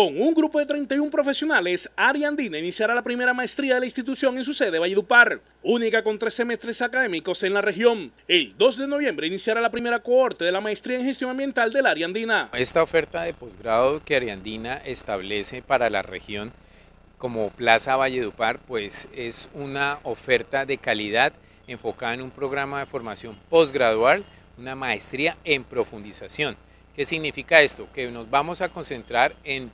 Con un grupo de 31 profesionales, Ariandina iniciará la primera maestría de la institución en su sede Valledupar, única con tres semestres académicos en la región. El 2 de noviembre iniciará la primera cohorte de la maestría en gestión ambiental de la Ariandina. Esta oferta de posgrado que Ariandina establece para la región como Plaza Valledupar, pues es una oferta de calidad enfocada en un programa de formación posgradual, una maestría en profundización. ¿Qué significa esto? Que nos vamos a concentrar en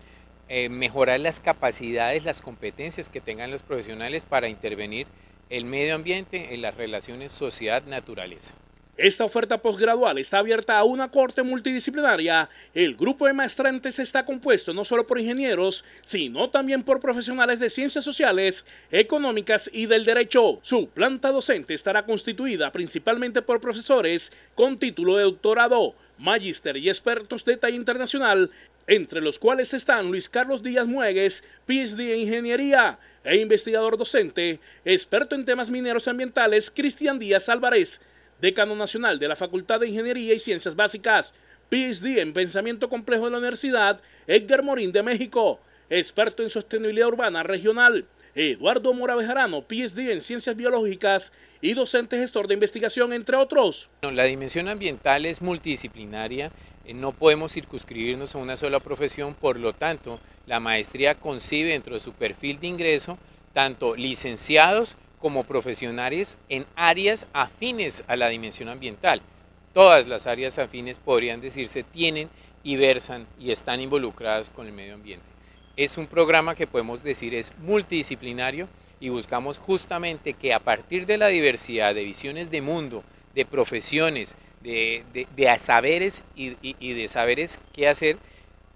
eh, mejorar las capacidades, las competencias que tengan los profesionales para intervenir el medio ambiente en las relaciones sociedad-naturaleza. Esta oferta posgradual está abierta a una corte multidisciplinaria. El grupo de maestrantes está compuesto no solo por ingenieros, sino también por profesionales de ciencias sociales, económicas y del derecho. Su planta docente estará constituida principalmente por profesores con título de doctorado, magíster y expertos de talla internacional, entre los cuales están Luis Carlos Díaz Muegues, PhD en Ingeniería, e investigador docente, experto en temas mineros ambientales, Cristian Díaz Álvarez, decano nacional de la Facultad de Ingeniería y Ciencias Básicas, PhD en Pensamiento Complejo de la Universidad Edgar Morín de México, experto en sostenibilidad urbana regional, Eduardo Mora Bejarano, PhD en Ciencias Biológicas y docente gestor de investigación, entre otros. La dimensión ambiental es multidisciplinaria, eh, no podemos circunscribirnos a una sola profesión, por lo tanto, la maestría concibe dentro de su perfil de ingreso tanto licenciados como profesionales en áreas afines a la dimensión ambiental. Todas las áreas afines podrían decirse tienen y versan y están involucradas con el medio ambiente. Es un programa que podemos decir es multidisciplinario y buscamos justamente que a partir de la diversidad de visiones de mundo, de profesiones, de, saberes y, y de saberes qué hacer,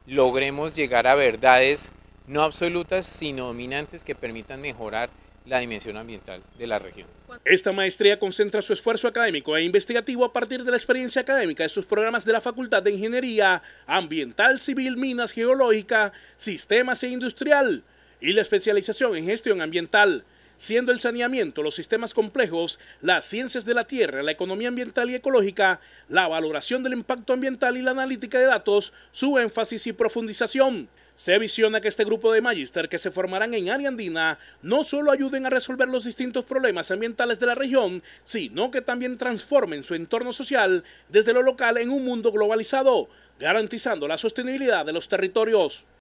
logremos llegar a verdades no absolutas, sino dominantes que permitan mejorar la dimensión ambiental de la región. Esta maestría concentra su esfuerzo académico e investigativo a partir de la experiencia académica de sus programas de la Facultad de Ingeniería Ambiental, Civil, Minas, Geológica, Sistemas e Industrial y la especialización en gestión ambiental siendo el saneamiento, los sistemas complejos, las ciencias de la tierra, la economía ambiental y ecológica, la valoración del impacto ambiental y la analítica de datos, su énfasis y profundización. Se visiona que este grupo de magister que se formarán en área andina no solo ayuden a resolver los distintos problemas ambientales de la región, sino que también transformen su entorno social desde lo local en un mundo globalizado, garantizando la sostenibilidad de los territorios.